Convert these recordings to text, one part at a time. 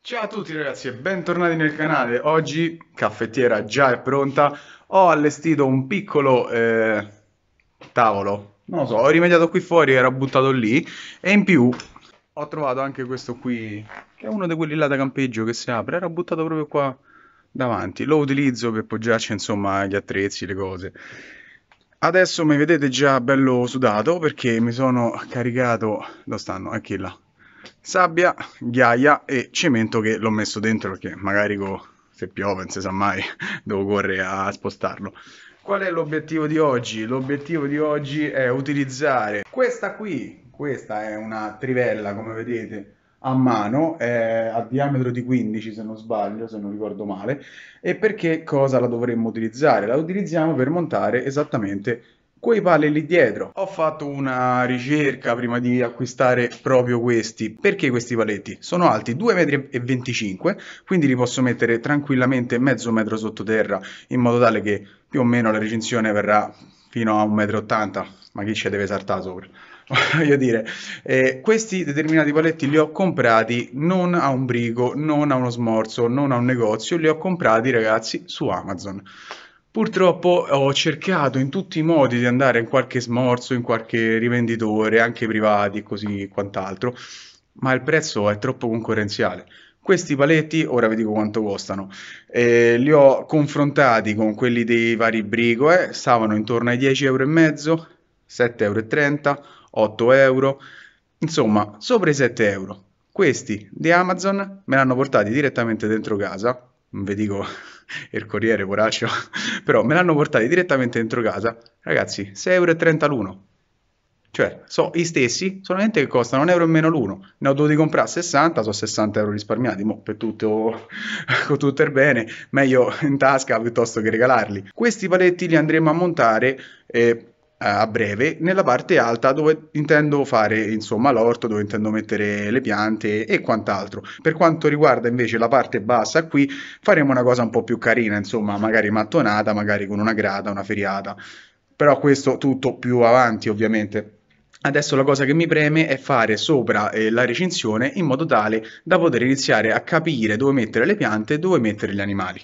Ciao a tutti ragazzi e bentornati nel canale. Oggi, caffettiera già è pronta, ho allestito un piccolo eh, tavolo. Non lo so, ho rimediato qui fuori, era buttato lì e in più ho trovato anche questo qui, che è uno di quelli là da campeggio che si apre, era buttato proprio qua davanti. Lo utilizzo per poggiarci insomma gli attrezzi, le cose. Adesso mi vedete già bello sudato perché mi sono caricato, dove stanno? Anche là, sabbia, ghiaia e cemento che l'ho messo dentro perché magari co, se piove non si sa mai devo correre a spostarlo. Qual è l'obiettivo di oggi? L'obiettivo di oggi è utilizzare questa qui, questa è una trivella come vedete a mano, è a diametro di 15 se non sbaglio, se non ricordo male, e perché cosa la dovremmo utilizzare? La utilizziamo per montare esattamente quei pali lì dietro. Ho fatto una ricerca prima di acquistare proprio questi. Perché questi paletti? Sono alti 2,25 m, quindi li posso mettere tranquillamente mezzo metro sottoterra, in modo tale che più o meno la recinzione verrà fino a 1,80 m, ma chi ci deve saltare sopra? voglio dire, eh, questi determinati paletti li ho comprati non a un brigo, non a uno smorzo, non a un negozio, li ho comprati ragazzi su Amazon. Purtroppo ho cercato in tutti i modi di andare in qualche smorzo, in qualche rivenditore, anche privati e così quant'altro, ma il prezzo è troppo concorrenziale. Questi paletti, ora vi dico quanto costano, eh, li ho confrontati con quelli dei vari brico, eh, stavano intorno ai 10,5 euro, 7,30 euro, 8 euro, insomma sopra i 7 euro. Questi di Amazon me l'hanno portati direttamente dentro casa, non vi dico il corriere, poraccio, però me l'hanno portato direttamente dentro casa, ragazzi, 6,30 euro l'uno. Cioè, so i stessi, solamente che costano un euro in meno l'uno. Ne ho dovuti comprare 60, sono 60 euro risparmiati. Mo, per tutto, con tutto il bene, meglio in tasca piuttosto che regalarli. Questi paletti li andremo a montare eh, eh, a breve nella parte alta dove intendo fare insomma l'orto dove intendo mettere le piante e quant'altro per quanto riguarda invece la parte bassa qui faremo una cosa un po' più carina insomma magari mattonata magari con una grata una feriata però questo tutto più avanti ovviamente Adesso la cosa che mi preme è fare sopra eh, la recinzione in modo tale da poter iniziare a capire dove mettere le piante e dove mettere gli animali.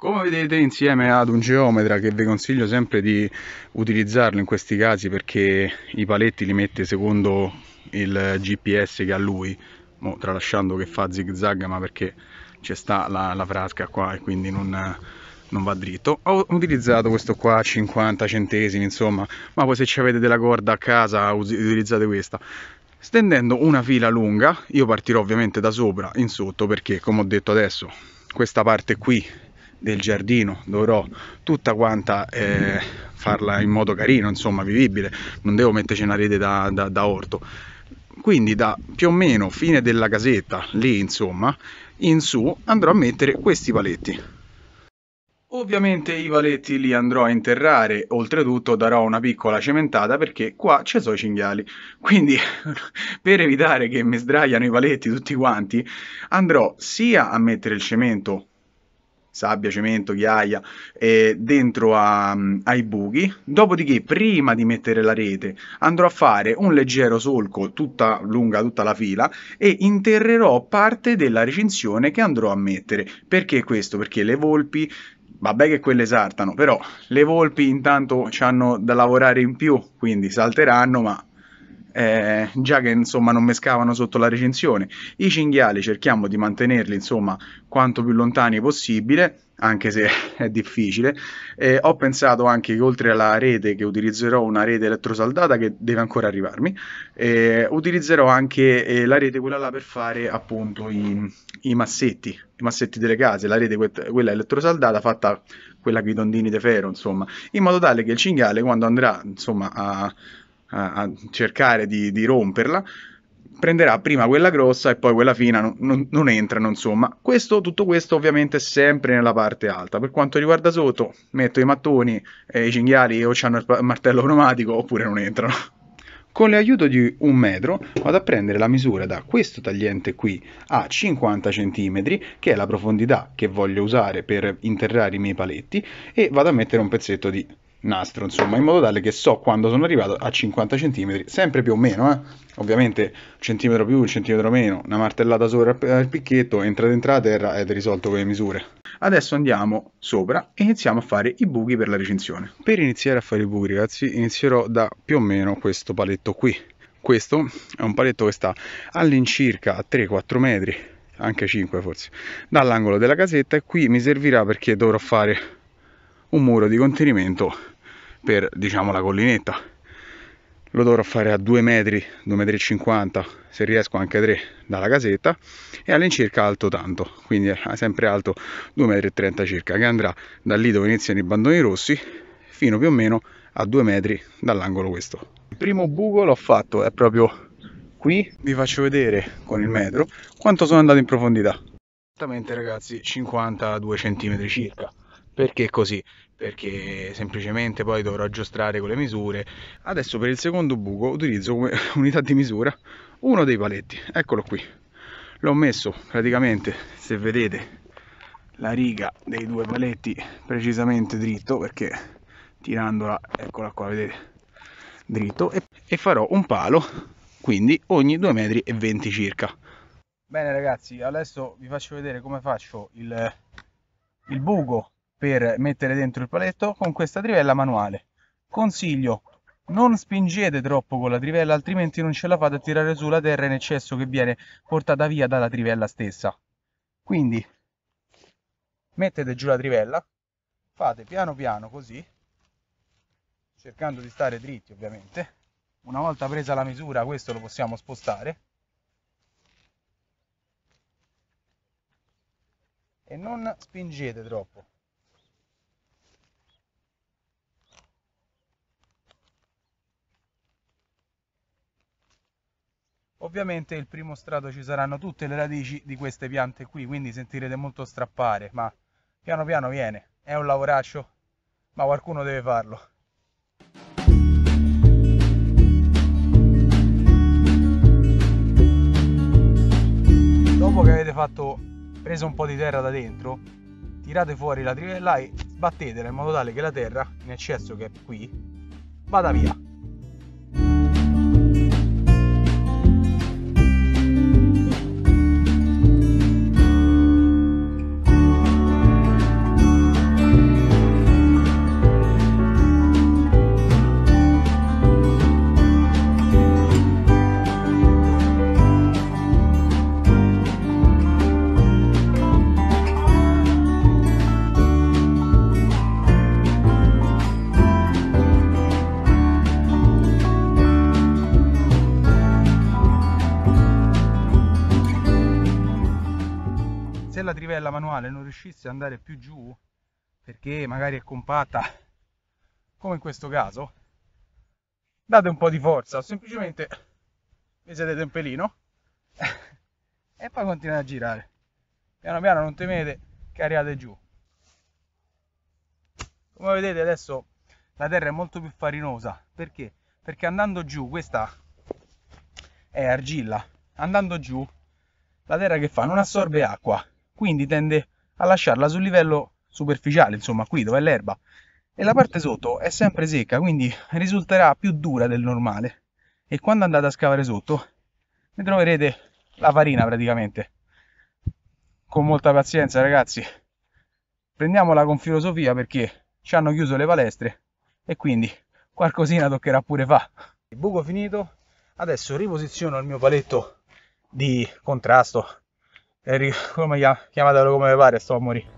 Come vedete insieme ad un geometra che vi consiglio sempre di utilizzarlo in questi casi perché i paletti li mette secondo il GPS che ha lui, Mo, tralasciando che fa zig zag ma perché c'è sta la, la, frasca qua e quindi non, non, va dritto. Ho utilizzato questo qua a 50 centesimi insomma, ma poi se avete della corda a casa utilizzate questa. Stendendo una fila lunga, io partirò ovviamente da sopra in sotto perché come ho detto adesso questa parte qui del giardino dovrò tutta quanta eh, farla in modo carino insomma vivibile non devo metterci una rete da, da, da orto quindi da più o meno fine della casetta lì insomma in su andrò a mettere questi paletti Ovviamente i paletti li andrò a interrare, oltretutto darò una piccola cementata perché qua ci sono i cinghiali. Quindi per evitare che mi sdraiano i paletti tutti quanti, andrò sia a mettere il cemento sabbia, cemento, ghiaia, eh, dentro a, ai buchi. Dopodiché, prima di mettere la rete, andrò a fare un leggero solco tutta lunga tutta la fila e interrerò parte della recinzione che andrò a mettere. Perché questo? Perché le volpi vabbè che quelle saltano, però le volpi intanto hanno da lavorare in più, quindi salteranno, ma eh, già che insomma non mescavano sotto la recinzione. I cinghiali cerchiamo di mantenerli insomma quanto più lontani possibile, anche se è difficile. Eh, ho pensato anche che oltre alla rete che utilizzerò una rete elettrosaldata che deve ancora arrivarmi, eh, utilizzerò anche eh, la rete quella là per fare appunto i, i massetti i massetti delle case, la rete quella elettrosaldata fatta quella con i tondini di ferro, insomma, in modo tale che il cinghiale quando andrà, insomma, a, a, a cercare di, di, romperla, prenderà prima quella grossa e poi quella fina, non, non, non entrano insomma. Questo, tutto questo ovviamente sempre nella parte alta. Per quanto riguarda sotto, metto i mattoni e i cinghiali o hanno il martello pneumatico oppure non entrano. Con l'aiuto di un metro vado a prendere la misura da questo tagliente qui a 50 cm, che è la profondità che voglio usare per interrare i miei paletti, e vado a mettere un pezzetto di nastro, insomma, in modo tale che so quando sono arrivato a 50 cm, sempre più o meno, eh? ovviamente centimetro più, un centimetro meno, una martellata sopra il picchetto, entrate entrata terra ed è risolto con le misure. Adesso andiamo sopra e iniziamo a fare i buchi per la recinzione. Per iniziare a fare i buchi, ragazzi, inizierò da più o meno questo paletto qui. Questo è un paletto che sta all'incirca a 3-4 metri, anche 5 forse, dall'angolo della casetta e qui mi servirà perché dovrò fare un muro di contenimento per diciamo la collinetta lo dovrò fare a 2 metri 2,50 metri e se riesco anche 3 dalla casetta e all'incirca alto tanto quindi è sempre alto 2,30 metri e circa che andrà da lì dove iniziano i bandoni rossi fino più o meno a 2 metri dall'angolo questo il primo buco l'ho fatto è proprio qui vi faccio vedere con il metro quanto sono andato in profondità esattamente ragazzi 52 centimetri circa perché così? Perché semplicemente poi dovrò aggiustare con le misure. Adesso per il secondo buco utilizzo come unità di misura uno dei paletti. Eccolo qui. L'ho messo praticamente, se vedete, la riga dei due paletti precisamente dritto perché tirandola, eccola qua, vedete, dritto e, e farò un palo quindi ogni 2,20 metri circa. Bene ragazzi, adesso vi faccio vedere come faccio il, il buco per mettere dentro il paletto con questa trivella manuale. Consiglio, non spingete troppo con la trivella altrimenti non ce la fate a tirare su la terra in eccesso che viene portata via dalla trivella stessa. Quindi mettete giù la trivella, fate piano piano così, cercando di stare dritti ovviamente. Una volta presa la misura questo lo possiamo spostare. E non spingete troppo. Ovviamente il primo strato ci saranno tutte le radici di queste piante qui, quindi sentirete molto strappare, ma piano piano viene. È un lavoraccio, ma qualcuno deve farlo. Dopo che avete fatto preso un po' di terra da dentro, tirate fuori la trivella e sbattetela in modo tale che la terra, in eccesso che è qui, vada via. riuscisse ad andare più giù perché magari è compatta come in questo caso date un po' di forza semplicemente mi sedete un pelino e poi continuate a girare piano piano non temete che arrivate giù come vedete adesso la terra è molto più farinosa perché? perché andando giù questa è argilla andando giù la terra che fa non assorbe acqua quindi tende a a lasciarla sul livello superficiale, insomma qui dove è l'erba, e la parte sotto è sempre secca, quindi risulterà più dura del normale. E quando andate a scavare sotto, ne troverete la farina praticamente. Con molta pazienza ragazzi, prendiamola con filosofia perché ci hanno chiuso le palestre e quindi qualcosina toccherà pure fa. Il buco finito, adesso riposiziono il mio paletto di contrasto e come chiamatelo come pare sto a morire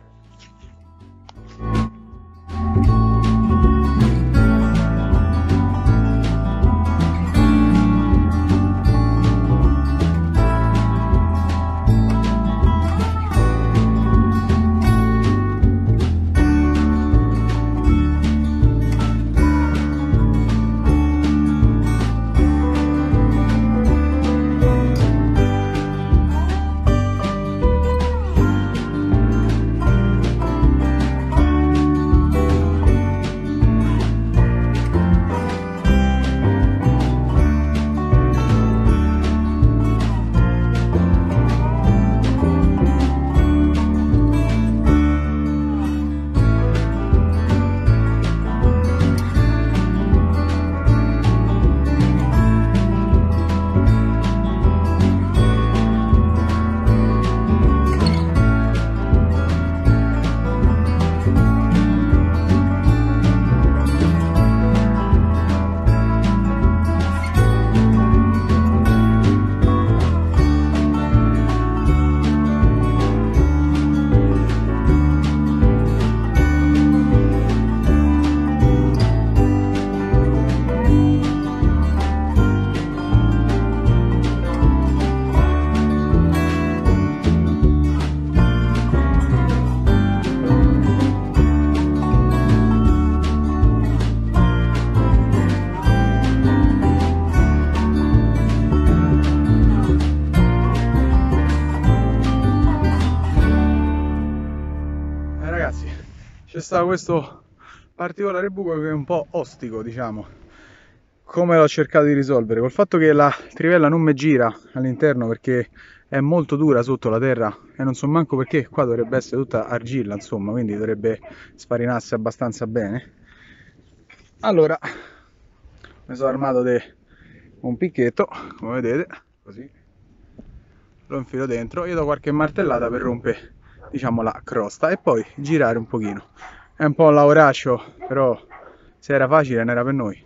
c'è stato questo particolare buco che è un po' ostico diciamo come l'ho cercato di risolvere col fatto che la trivella non mi gira all'interno perché è molto dura sotto la terra e non so manco perché qua dovrebbe essere tutta argilla insomma quindi dovrebbe sfarinarsi abbastanza bene allora mi sono armato di un picchetto come vedete così lo infilo dentro io do qualche martellata per rompere diciamo la crosta e poi girare un pochino è un po' un lavoraccio però se era facile non era per noi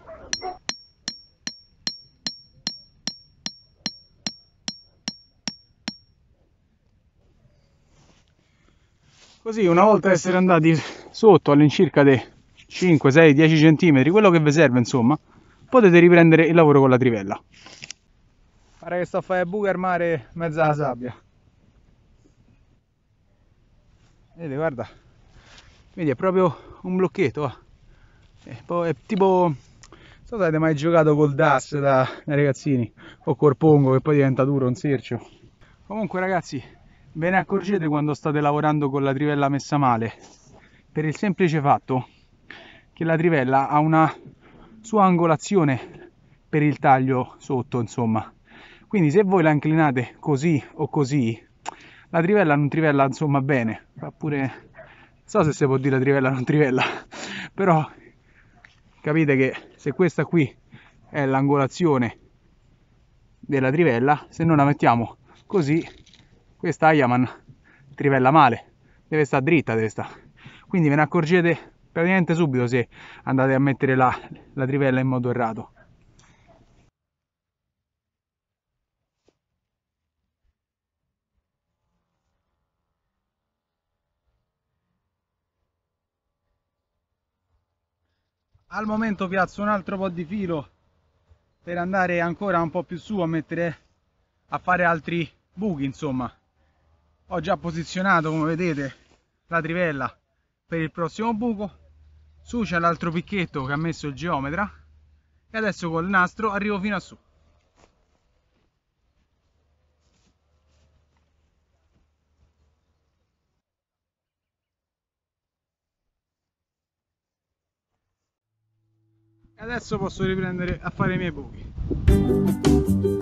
così una volta essere andati sotto all'incirca dei 5 6 10 cm quello che vi serve insomma potete riprendere il lavoro con la trivella pare che sto a fare buca al mare mezza sabbia Vedete, guarda. Quindi è proprio un blocchetto, va. È, è tipo... Non so se avete mai giocato col DAS da, da ragazzini, o col pongo che poi diventa duro, un sercio. Comunque ragazzi, ve ne accorgete quando state lavorando con la trivella messa male, per il semplice fatto che la trivella ha una sua angolazione per il taglio sotto, insomma. Quindi se voi la inclinate così o così, la trivella non trivella insomma bene, fa pure, so se si può dire la trivella non trivella, però capite che se questa qui è l'angolazione della trivella, se non la mettiamo così, questa Ayaman trivella male, deve stare dritta, deve stare. Quindi ve ne accorgete praticamente subito se andate a mettere la, la trivella in modo errato. al momento piazzo un altro po' di filo per andare ancora un po' più su a mettere a fare altri buchi insomma ho già posizionato come vedete la trivella per il prossimo buco su c'è l'altro picchetto che ha messo il geometra e adesso col nastro arrivo fino a su adesso posso riprendere a fare i miei buchi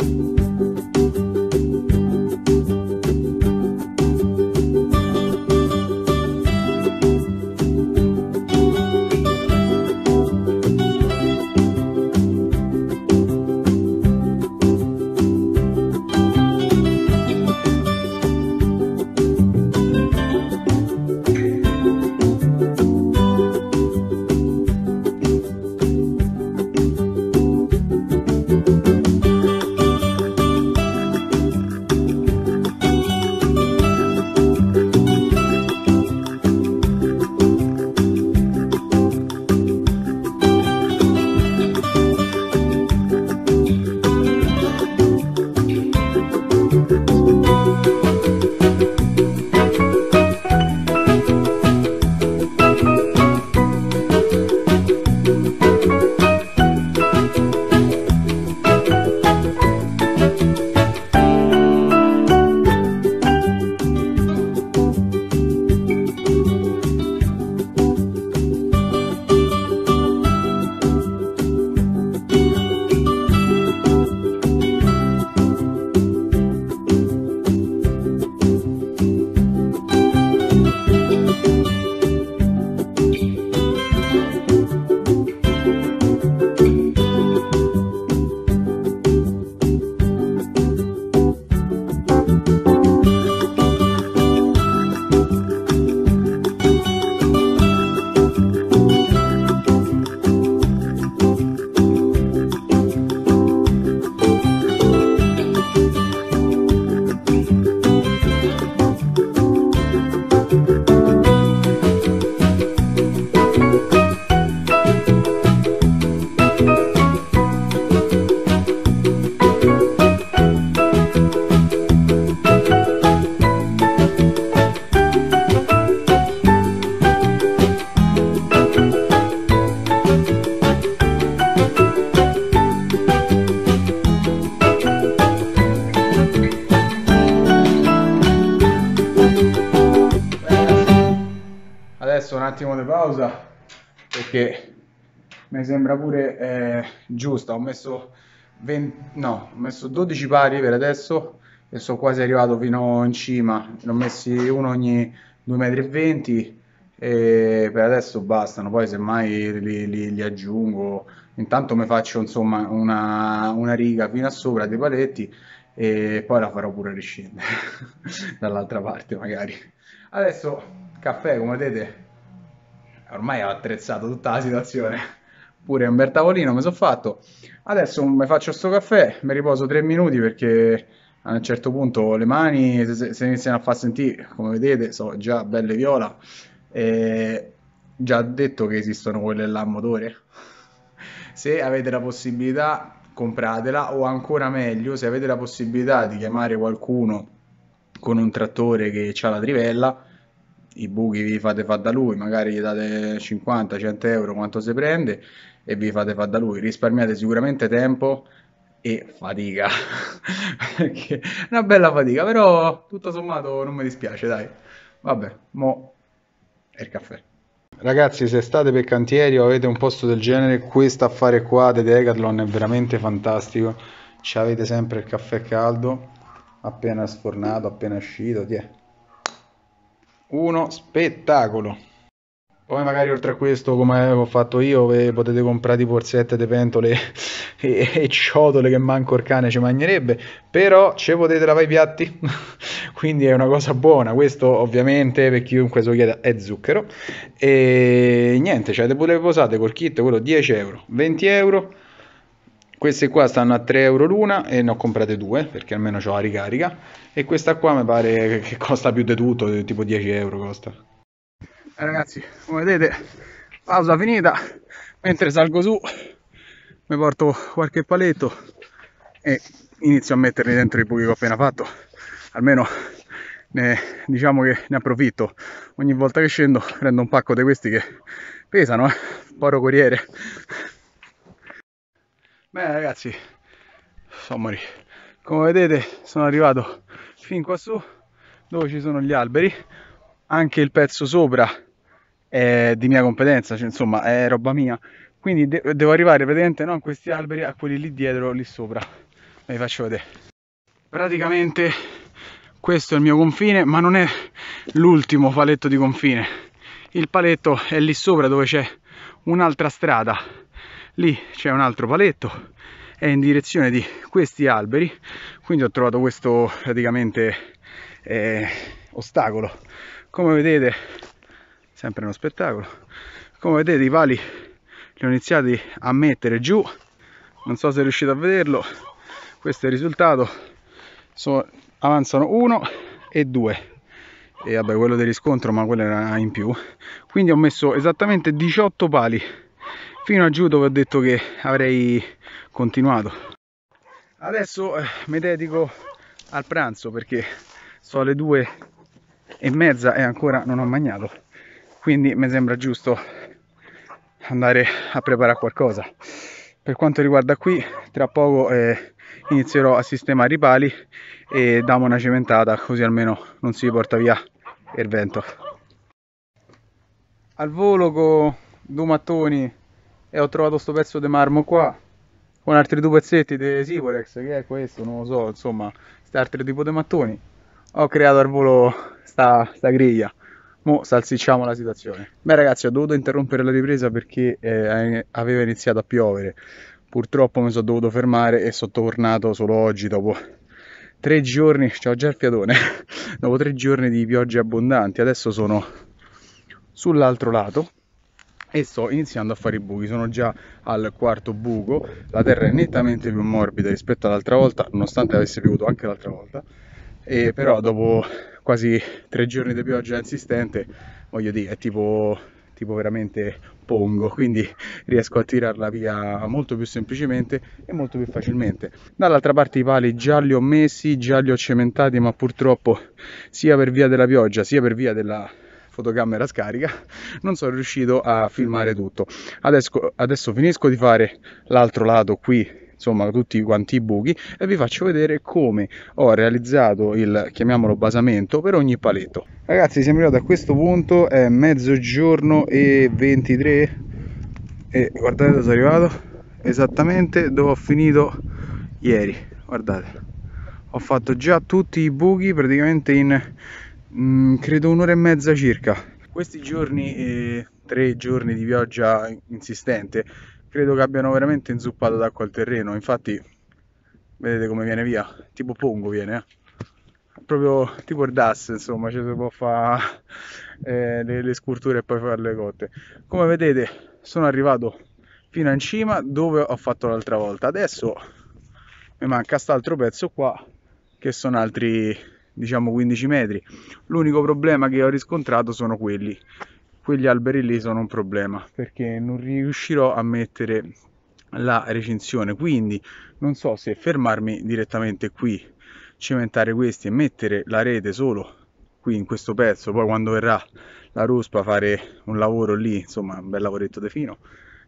attimo di pausa perché mi sembra pure eh, giusta. Ho messo, 20, no, ho messo 12 pari per adesso e sono quasi arrivato fino in cima. Ne ho messi uno ogni 2,20 m e per adesso bastano. Poi semmai li, li, li aggiungo. Intanto mi faccio insomma una, una riga fino a sopra dei paletti e poi la farò pure riscendere dall'altra parte magari. Adesso caffè, come vedete, ormai ho attrezzato tutta la situazione. Pure un bel tavolino mi sono fatto. Adesso mi faccio sto caffè, mi riposo tre minuti perché a un certo punto le mani se, se iniziano a far sentire, come vedete, sono già belle viola. E già detto che esistono quelle là a motore. Se avete la possibilità compratela o ancora meglio se avete la possibilità di chiamare qualcuno con un trattore che ha la trivella i buchi vi fate fare da lui, magari gli date 50-100 euro quanto si prende e vi fate fare da lui, risparmiate sicuramente tempo e fatica, una bella fatica, però tutto sommato non mi dispiace, dai. Vabbè, mo è il caffè. Ragazzi, se state per cantieri o avete un posto del genere, questo affare qua di Decathlon è veramente fantastico. Ci avete sempre il caffè caldo, appena sfornato, appena uscito, tiè uno spettacolo. Poi magari oltre a questo, come ho fatto io, potete comprare tipo porzette di pentole e, e, ciotole che manco il cane ci mangerebbe, però ci potete lavare i piatti, quindi è una cosa buona. Questo ovviamente per chiunque se lo chieda è zucchero. E niente, cioè, le posate col kit, quello 10 euro, 20 euro queste qua stanno a 3 euro l'una e ne ho comprate due perché almeno ho la ricarica e questa qua mi pare che costa più di tutto tipo 10 euro costa eh, ragazzi come vedete pausa finita mentre salgo su mi porto qualche paletto e inizio a metterli dentro i buchi che ho appena fatto almeno ne, diciamo che ne approfitto ogni volta che scendo prendo un pacco di questi che pesano eh? poro corriere Bene ragazzi, sommari, come vedete sono arrivato fin quassù dove ci sono gli alberi, anche il pezzo sopra è di mia competenza, cioè, insomma è roba mia, quindi de devo arrivare praticamente non a questi alberi, a quelli lì dietro, lì sopra, ve li faccio vedere. Praticamente questo è il mio confine, ma non è l'ultimo paletto di confine, il paletto è lì sopra dove c'è un'altra strada lì c'è un altro paletto è in direzione di questi alberi quindi ho trovato questo praticamente eh, ostacolo come vedete sempre uno spettacolo come vedete i pali li ho iniziati a mettere giù non so se riuscite a vederlo questo è il risultato so, avanzano uno e due e vabbè quello del riscontro ma quello era in più quindi ho messo esattamente 18 pali fino a giù dove ho detto che avrei continuato adesso eh, mi dedico al pranzo perché sono le due e mezza e ancora non ho mangiato quindi mi sembra giusto andare a preparare qualcosa per quanto riguarda qui tra poco eh, inizierò a sistemare i pali e damo una cementata così almeno non si porta via il vento al volo con due mattoni e ho trovato questo pezzo di marmo qua con altri due pezzetti di Sivorex che è questo, non lo so, insomma, altri tipo di mattoni. Ho creato al volo sta, sta griglia. Mo salsicciamo la situazione. Beh ragazzi, ho dovuto interrompere la ripresa perché eh, aveva iniziato a piovere. Purtroppo mi sono dovuto fermare e sono tornato solo oggi dopo tre giorni, ho già il fiatone, dopo tre giorni di piogge abbondanti. Adesso sono sull'altro lato e sto iniziando a fare i buchi sono già al quarto buco la terra è nettamente più morbida rispetto all'altra volta nonostante avesse piovuto anche l'altra volta e però dopo quasi tre giorni di pioggia insistente voglio dire è tipo, tipo veramente pongo quindi riesco a tirarla via molto più semplicemente e molto più facilmente dall'altra parte i pali già li ho messi già li ho cementati ma purtroppo sia per via della pioggia sia per via della fotocamera scarica non sono riuscito a filmare tutto adesso, adesso finisco di fare l'altro lato qui insomma tutti quanti i buchi e vi faccio vedere come ho realizzato il chiamiamolo basamento per ogni paletto ragazzi siamo arrivati a questo punto è mezzogiorno e 23 e guardate dove sono arrivato esattamente dove ho finito ieri guardate ho fatto già tutti i buchi praticamente in Mm, credo un'ora e mezza circa. Questi giorni, eh, tre giorni di pioggia insistente, credo che abbiano veramente inzuppato d'acqua il terreno. Infatti, vedete come viene via, tipo pongo viene, eh? proprio tipo il DAS, insomma, ci cioè si può fare eh, le, le scurture e poi farle cotte. Come vedete, sono arrivato fino in cima dove ho fatto l'altra volta. Adesso mi manca quest'altro pezzo qua, che sono altri diciamo 15 metri. L'unico problema che ho riscontrato sono quelli. Quegli alberi lì sono un problema perché non riuscirò a mettere la recinzione, quindi non so se fermarmi direttamente qui, cementare questi e mettere la rete solo qui in questo pezzo, poi quando verrà la ruspa fare un lavoro lì, insomma un bel lavoretto di fino,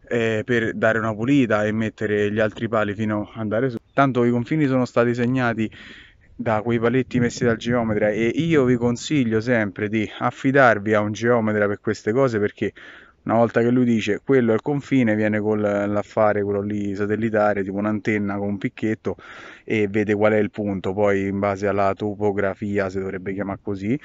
eh, per dare una pulita e mettere gli altri pali fino ad andare su. Tanto i confini sono stati segnati da quei paletti messi dal geometra e io vi consiglio sempre di affidarvi a un geometra per queste cose perché una volta che lui dice quello è il confine viene con l'affare quello lì satellitare tipo un'antenna con un picchetto e vede qual è il punto poi in base alla topografia si dovrebbe chiamare così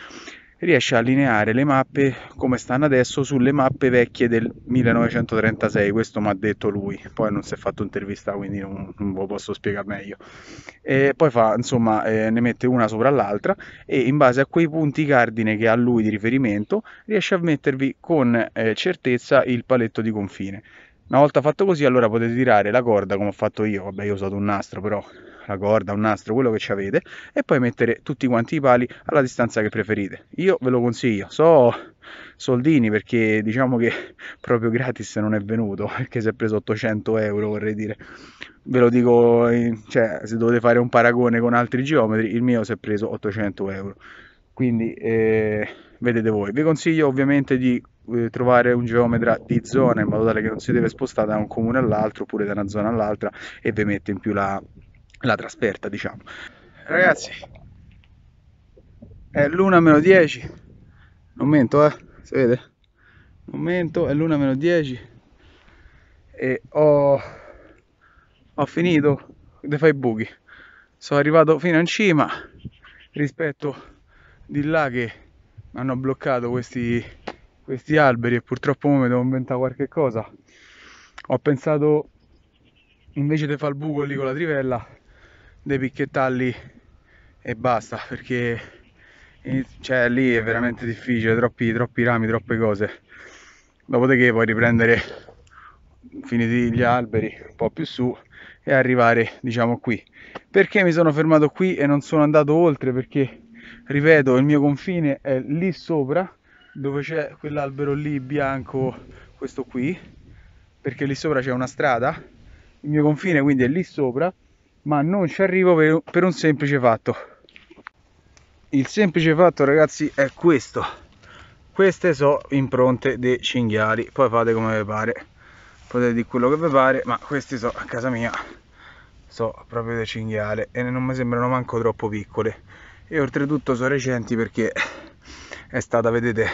riesce a allineare le mappe come stanno adesso sulle mappe vecchie del 1936, questo mi ha detto lui, poi non si è fatto intervista quindi non, non lo posso spiegare meglio. E poi fa, insomma, eh, ne mette una sopra l'altra e in base a quei punti cardine che ha lui di riferimento riesce a mettervi con eh, certezza il paletto di confine. Una volta fatto così allora potete tirare la corda come ho fatto io, vabbè io ho usato un nastro però la corda, un nastro, quello che ci avete e poi mettere tutti quanti i pali alla distanza che preferite. Io ve lo consiglio, so soldini perché diciamo che proprio gratis non è venuto, perché si è preso 800 euro vorrei dire. Ve lo dico, cioè, se dovete fare un paragone con altri geometri, il mio si è preso 800 euro. Quindi eh, vedete voi. Vi consiglio ovviamente di eh, trovare un geometra di zona in modo tale che non si deve spostare da un comune all'altro oppure da una zona all'altra e vi mette in più la, la trasferta diciamo ragazzi è l'una meno 10 non mento eh si vede non mento è l'una meno 10 e ho ho finito di fare i buchi sono arrivato fino in cima rispetto di là che hanno bloccato questi, questi alberi e purtroppo mi devo inventare qualche cosa ho pensato invece di fare il buco lì con la trivella dei picchettalli e basta perché eh, cioè, lì è veramente difficile, troppi, troppi rami, troppe cose. Dopodiché puoi riprendere finiti gli alberi un po' più su e arrivare diciamo qui. Perché mi sono fermato qui e non sono andato oltre? Perché ripeto, il mio confine è lì sopra dove c'è quell'albero lì bianco, questo qui, perché lì sopra c'è una strada. Il mio confine quindi è lì sopra ma non ci arrivo per un semplice fatto il semplice fatto ragazzi è questo queste sono impronte dei cinghiali poi fate come vi pare potete dire quello che vi pare ma questi sono a casa mia so proprio del cinghiale e non mi sembrano manco troppo piccole e oltretutto sono recenti perché è stata vedete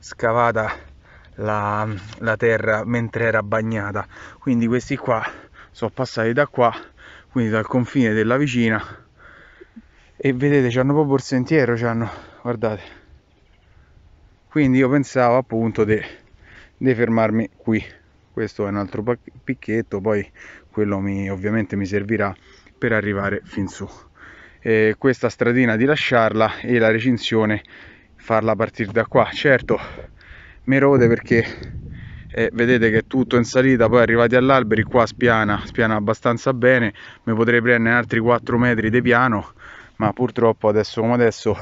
scavata la, la terra mentre era bagnata quindi questi qua sono passati da qua quindi dal confine della vicina e vedete c'hanno proprio il sentiero c'hanno guardate quindi io pensavo appunto di fermarmi qui questo è un altro picchetto poi quello mi, ovviamente mi servirà per arrivare fin su e questa stradina di lasciarla e la recinzione farla partire da qua certo mi rode perché e vedete che è tutto in salita poi arrivati all'alberi qua spiana spiana abbastanza bene mi potrei prendere altri 4 metri di piano ma purtroppo adesso come adesso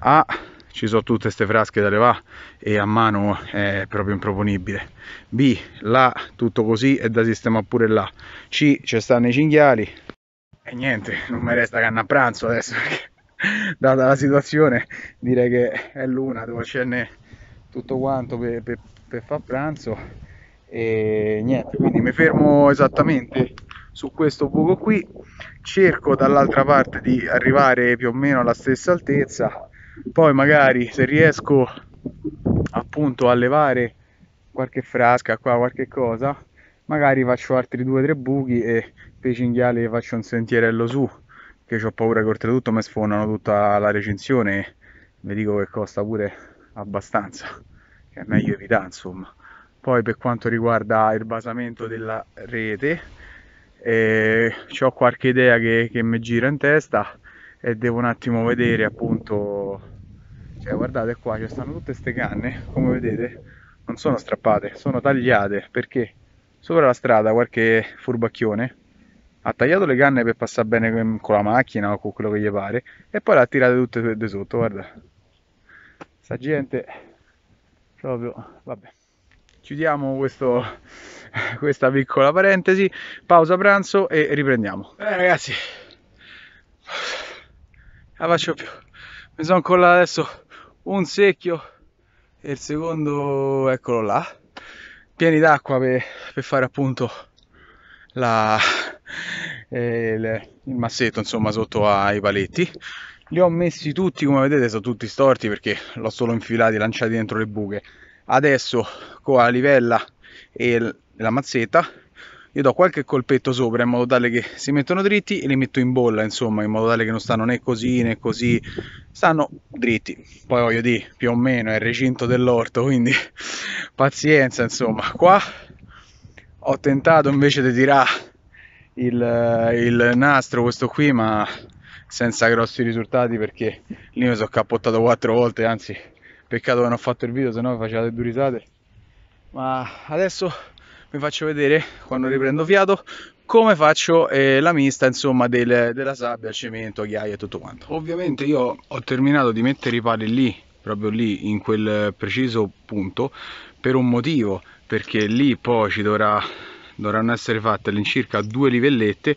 a ah, ci sono tutte queste frasche da levare e a mano è proprio improponibile B là tutto così e da sistema pure là C ci stanno i cinghiali e niente non mi resta canna a pranzo adesso perché data la situazione direi che è l'una dove ce n'è tutto quanto per, per, per far pranzo e niente, quindi mi fermo esattamente su questo buco qui, cerco dall'altra parte di arrivare più o meno alla stessa altezza, poi magari se riesco appunto a levare qualche frasca qua, qualche cosa, magari faccio altri due o tre buchi e per i cinghiali faccio un sentierello su, che ho paura che oltretutto mi sfonano tutta la recinzione, vi dico che costa pure abbastanza, che è mm. meglio evitare insomma. Poi per quanto riguarda il basamento della rete, eh, ho qualche idea che, che, mi gira in testa e devo un attimo vedere appunto, cioè, guardate qua, ci stanno tutte queste canne, come vedete, non sono strappate, sono tagliate perché sopra la strada qualche furbacchione ha tagliato le canne per passare bene con la macchina o con quello che gli pare e poi le ha tirate tutte di sotto, guarda sta gente proprio vabbè chiudiamo questo, questa piccola parentesi pausa pranzo e riprendiamo bene eh, ragazzi la faccio più mi sono collato adesso un secchio e il secondo eccolo là pieni d'acqua per, per fare appunto la, eh, il, il massetto insomma sotto ai paletti li ho messi tutti come vedete sono tutti storti perché l'ho solo infilati lanciati dentro le buche adesso con la livella e la mazzetta io do qualche colpetto sopra in modo tale che si mettono dritti e li metto in bolla insomma in modo tale che non stanno né così né così stanno dritti poi voglio dire più o meno è il recinto dell'orto quindi pazienza insomma qua ho tentato invece di tirare il, il nastro questo qui ma senza grossi risultati perché lì mi sono cappottato quattro volte, anzi peccato che non ho fatto il video, se no facevate due risate. Ma adesso vi faccio vedere quando riprendo fiato come faccio eh, la mista insomma del, della sabbia, cemento, ghiaia e tutto quanto. Ovviamente io ho terminato di mettere i pali lì, proprio lì in quel preciso punto, per un motivo, perché lì poi ci dovrà, dovranno essere fatte all'incirca due livellette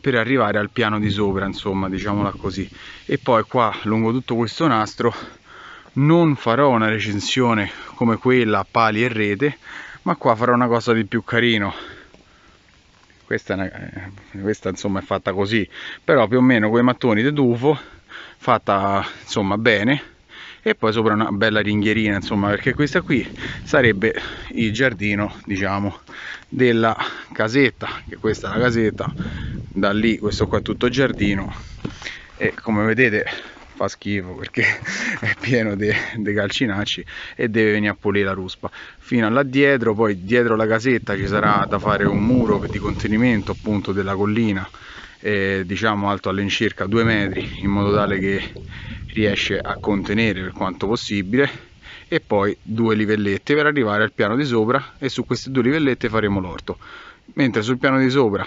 per arrivare al piano di sopra insomma diciamola così e poi qua lungo tutto questo nastro non farò una recensione come quella a pali e rete ma qua farò una cosa di più carino questa, una, eh, questa insomma è fatta così però più o meno quei mattoni di tufo fatta insomma bene e poi sopra una bella ringhierina insomma perché questa qui sarebbe il giardino diciamo della casetta che questa è la casetta da lì questo qua è tutto giardino e come vedete fa schifo perché è pieno dei de calcinacci e deve venire a pulire la ruspa fino là dietro poi dietro la casetta ci sarà da fare un muro di contenimento appunto della collina eh, diciamo alto all'incirca 2 metri in modo tale che riesce a contenere per quanto possibile e poi due livellette per arrivare al piano di sopra e su queste due livellette faremo l'orto mentre sul piano di sopra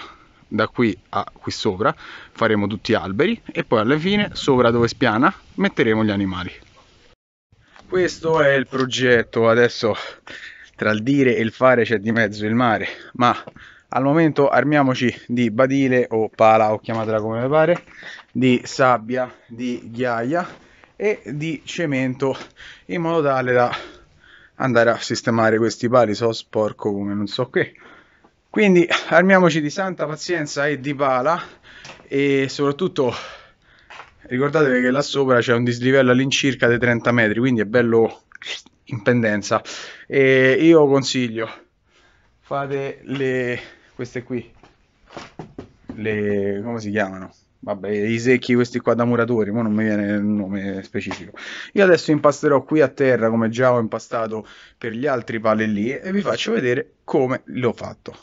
da qui a qui sopra faremo tutti gli alberi e poi alla fine sopra dove spiana metteremo gli animali questo è il progetto adesso tra il dire e il fare c'è di mezzo il mare ma al momento armiamoci di badile o pala o chiamatela come pare di sabbia di ghiaia e di cemento in modo tale da andare a sistemare questi pali so sporco come non so che quindi armiamoci di santa pazienza e di pala e soprattutto ricordatevi che là sopra c'è un dislivello all'incirca dei 30 metri, quindi è bello in pendenza. E io consiglio, fate le, queste qui, le, come si chiamano? Vabbè, i secchi questi qua da muratori, ma non mi viene il nome specifico. Io adesso impasterò qui a terra come già ho impastato per gli altri pali lì e vi faccio vedere come l'ho fatto.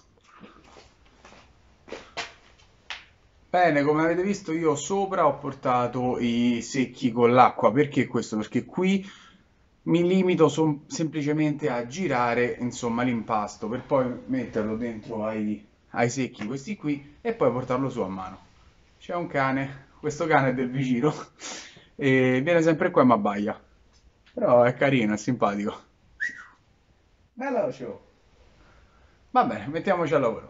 Bene, come avete visto io sopra ho portato i secchi con l'acqua, perché questo? Perché qui mi limito semplicemente a girare l'impasto per poi metterlo dentro ai, ai, secchi questi qui e poi portarlo su a mano. C'è un cane, questo cane è del vicino e viene sempre qua e mi abbaia, però è carino, è simpatico. Bello ciao! Oh. Va bene, mettiamoci al lavoro.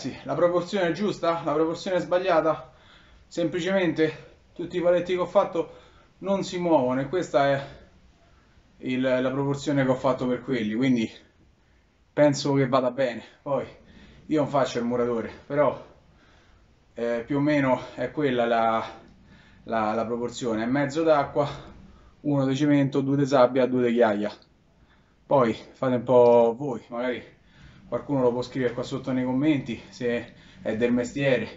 ragazzi, la proporzione è giusta? La proporzione è sbagliata? Semplicemente tutti i paletti che ho fatto non si muovono e questa è il, la proporzione che ho fatto per quelli, quindi penso che vada bene. Poi io non faccio il muratore, però eh, più o meno è quella la, la, la proporzione, è mezzo d'acqua, uno di cemento, due di sabbia, due di ghiaia. Poi fate un po' voi, magari qualcuno lo può scrivere qua sotto nei commenti se è del mestiere.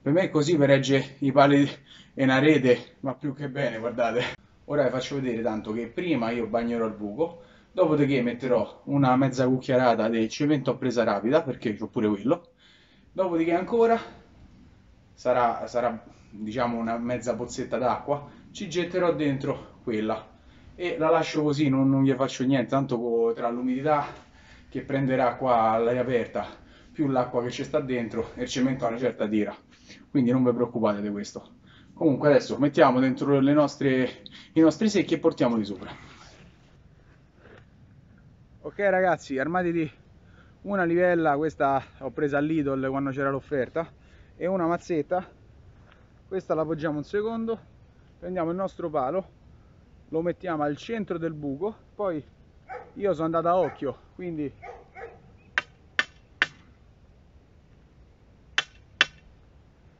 Per me è così per regge i pali e una rete, ma più che bene, guardate. Ora vi faccio vedere tanto che prima io bagnerò il buco, dopodiché metterò una mezza cucchiarata del cemento a presa rapida, perché ho pure quello, dopodiché ancora sarà, sarà diciamo una mezza bozzetta d'acqua, ci getterò dentro quella e la lascio così, non, non gli faccio niente, tanto tra l'umidità che prenderà qua all'aria aperta più l'acqua che ci sta dentro e il cemento ha una certa tira quindi non vi preoccupate di questo comunque adesso mettiamo dentro le nostre, i nostri secchi e portiamoli sopra ok ragazzi armati di una livella questa ho presa all'idol quando c'era l'offerta e una mazzetta questa la poggiamo un secondo prendiamo il nostro palo lo mettiamo al centro del buco poi io sono andato a occhio quindi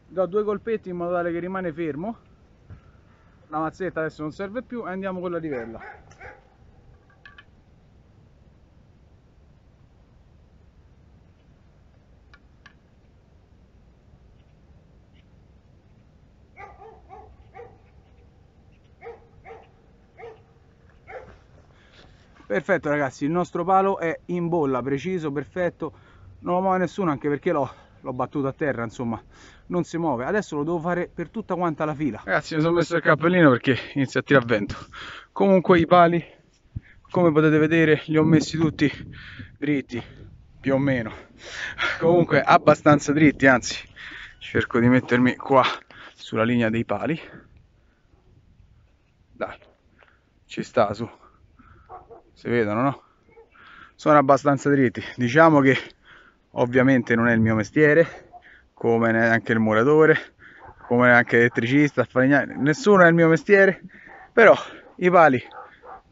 do due colpetti in modo tale che rimane fermo la mazzetta adesso non serve più e andiamo con la livella perfetto ragazzi il nostro palo è in bolla preciso perfetto non lo muove nessuno anche perché l'ho battuto a terra insomma non si muove adesso lo devo fare per tutta quanta la fila ragazzi mi sono messo il cappellino perché inizia a tirare vento comunque i pali come potete vedere li ho messi tutti dritti più o meno comunque abbastanza dritti anzi cerco di mettermi qua sulla linea dei pali dai ci sta su si vedono no? sono abbastanza dritti diciamo che ovviamente non è il mio mestiere come neanche il muratore come neanche elettricista falegname nessuno è il mio mestiere però i pali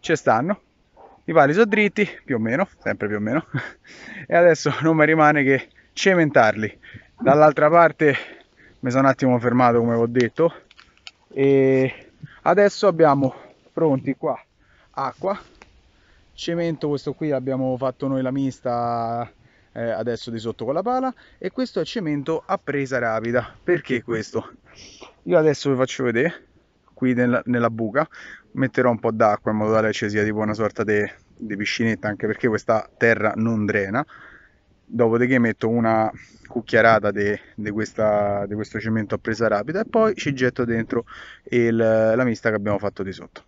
ci stanno i pali sono dritti più o meno sempre più o meno e adesso non mi rimane che cementarli dall'altra parte mi sono un attimo fermato come ho detto e adesso abbiamo pronti qua acqua cemento questo qui abbiamo fatto noi la mista eh, adesso di sotto con la pala e questo è cemento a presa rapida perché questo io adesso vi faccio vedere qui nella, nella buca metterò un po' d'acqua in modo tale che ci sia tipo una sorta di piscinetta anche perché questa terra non drena dopodiché metto una cucchiarata di questo cemento a presa rapida e poi ci getto dentro il, la mista che abbiamo fatto di sotto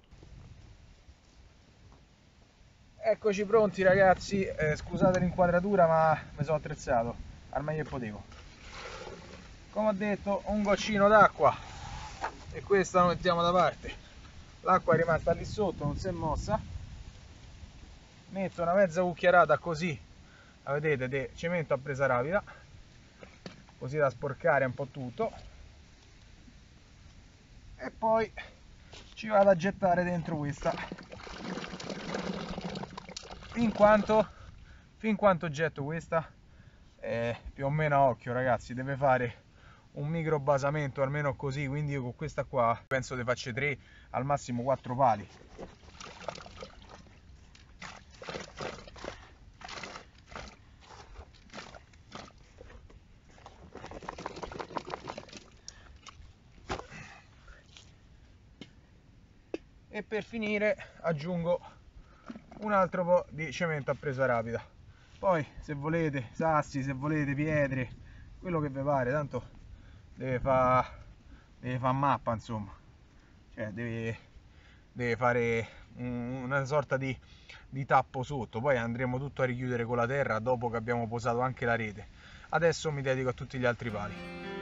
Eccoci pronti ragazzi, eh, scusate l'inquadratura ma mi sono attrezzato al meglio che potevo. Come ho detto, un goccino d'acqua e questa lo mettiamo da parte. L'acqua è rimasta lì sotto, non si è mossa. Metto una mezza cucchiarata così, la vedete, di cemento a presa rapida, così da sporcare un po' tutto. E poi ci vado a gettare dentro questa fin quanto, fin quanto getto questa eh, più o meno a occhio ragazzi deve fare un micro basamento almeno così quindi io con questa qua penso che faccio 3 al massimo 4 pali e per finire aggiungo un altro po' di cemento a presa rapida poi se volete sassi, se volete pietre quello che vi pare, tanto deve fare fa mappa insomma cioè deve, deve fare una sorta di, di tappo sotto poi andremo tutto a richiudere con la terra dopo che abbiamo posato anche la rete adesso mi dedico a tutti gli altri pali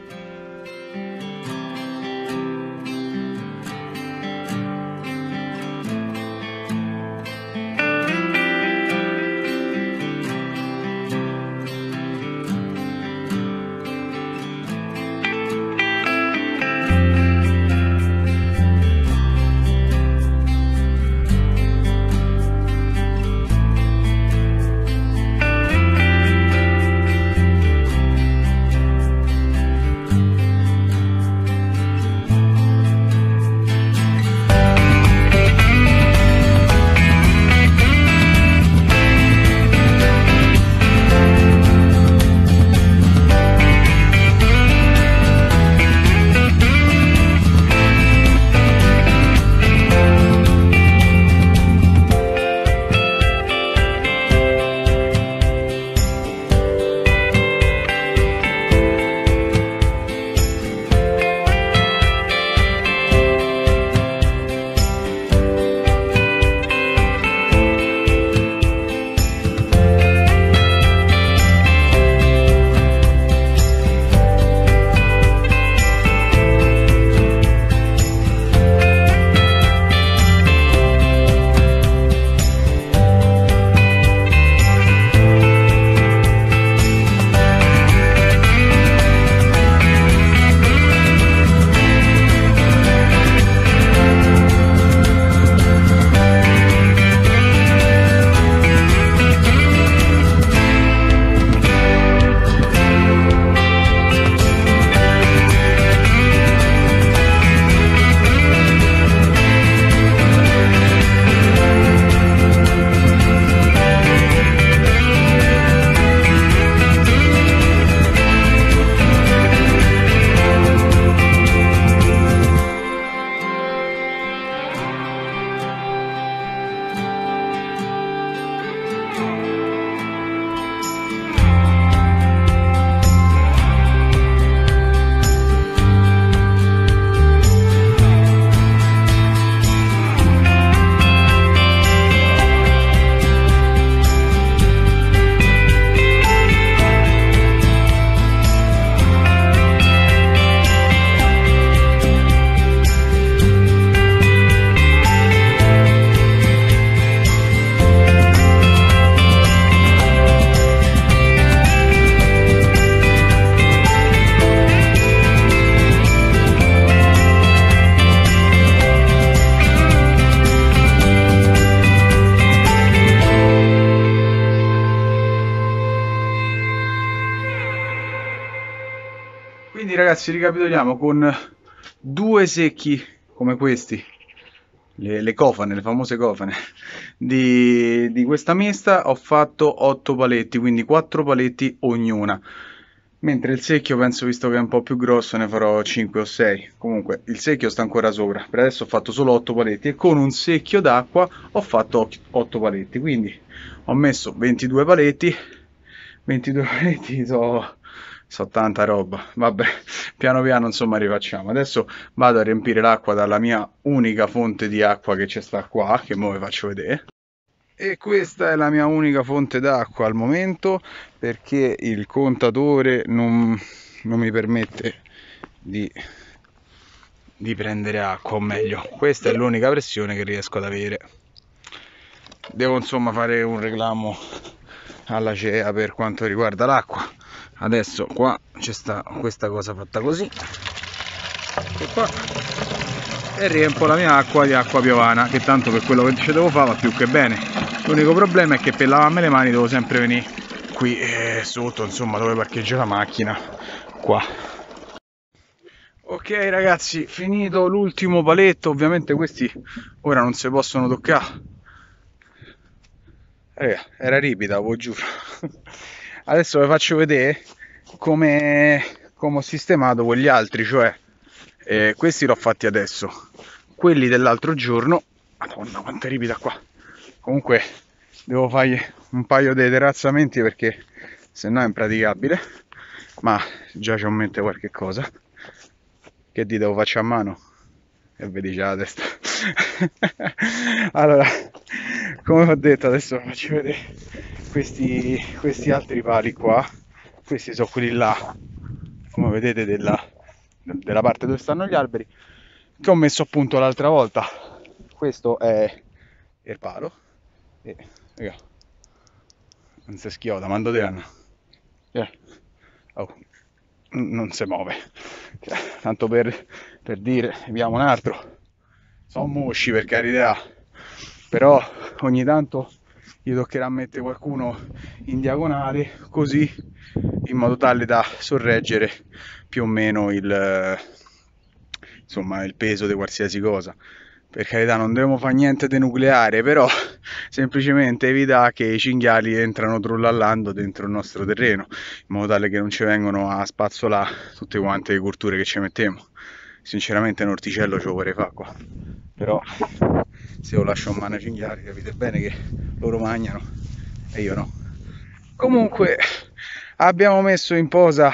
ragazzi, ricapitoliamo con due secchi come questi, le, le cofane, le famose cofane di, di questa mista. ho fatto otto paletti, quindi quattro paletti ognuna. Mentre il secchio, penso visto che è un po' più grosso, ne farò 5 o 6. Comunque, il secchio sta ancora sopra. Per adesso ho fatto solo 8 paletti e con un secchio d'acqua ho fatto 8 paletti. Quindi ho messo 22 paletti. 22 paletti sono so tanta roba. Vabbè, piano piano insomma rifacciamo. Adesso vado a riempire l'acqua dalla mia unica fonte di acqua che c'è sta qua, che ora vi faccio vedere. E questa è la mia unica fonte d'acqua al momento perché il contatore non, non mi permette di, di prendere acqua, o meglio, questa è l'unica pressione che riesco ad avere. Devo insomma fare un reclamo alla CEA per quanto riguarda l'acqua adesso qua c'è sta questa cosa fatta così e qua e riempo la mia acqua di acqua piovana che tanto per quello che ci devo fare va più che bene l'unico problema è che per lavarmi le mani devo sempre venire qui eh, sotto insomma dove parcheggio la macchina qua ok ragazzi finito l'ultimo paletto ovviamente questi ora non si possono toccare eh, era ripida, lo giuro adesso vi faccio vedere come, come ho sistemato quegli altri cioè eh, questi l'ho fatti adesso quelli dell'altro giorno madonna quanto è ripida qua comunque devo fare un paio di terrazzamenti perché se no è impraticabile ma già ci ho in mente qualche cosa che dite lo faccio a mano e vedi già la testa. allora, come ho detto, adesso faccio vedere questi, questi altri pali qua. Questi sono quelli là, come vedete, della, della parte dove stanno gli alberi, che ho messo appunto l'altra volta. Questo è il palo. E, raga, non si schioda, mando di Yeah. Oh, non si muove. Tanto per per dire abbiamo un altro sono mm. mosci per carità però ogni tanto gli toccherà mettere qualcuno in diagonale così in modo tale da sorreggere più o meno il insomma il peso di qualsiasi cosa per carità non dobbiamo fare niente di nucleare però semplicemente evita che i cinghiali entrano trullallando dentro il nostro terreno in modo tale che non ci vengono a spazzolare tutte quante le culture che ci mettiamo sinceramente un orticello ce lo vorrei fare qua però se lo lascio a mano cinghiali capite bene che loro mangiano e io no comunque abbiamo messo in posa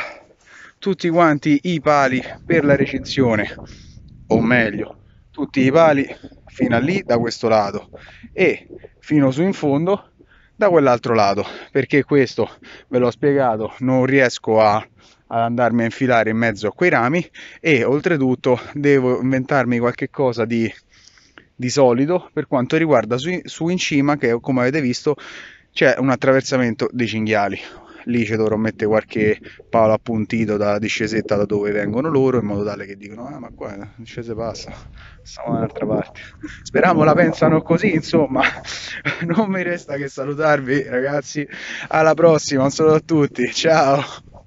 tutti quanti i pali per la recinzione o meglio tutti i pali fino a lì da questo lato e fino su in fondo da quell'altro lato perché questo ve l'ho spiegato non riesco a ad andarmi a infilare in mezzo a quei rami e oltretutto devo inventarmi qualche cosa di, di solido per quanto riguarda su, su, in cima che come avete visto c'è un attraversamento dei cinghiali lì ci dovrò mettere qualche palo appuntito da discesetta da dove vengono loro in modo tale che dicono ah ma qua non ci si passa stiamo da un'altra parte speriamo la pensano così insomma non mi resta che salutarvi ragazzi alla prossima un saluto a tutti ciao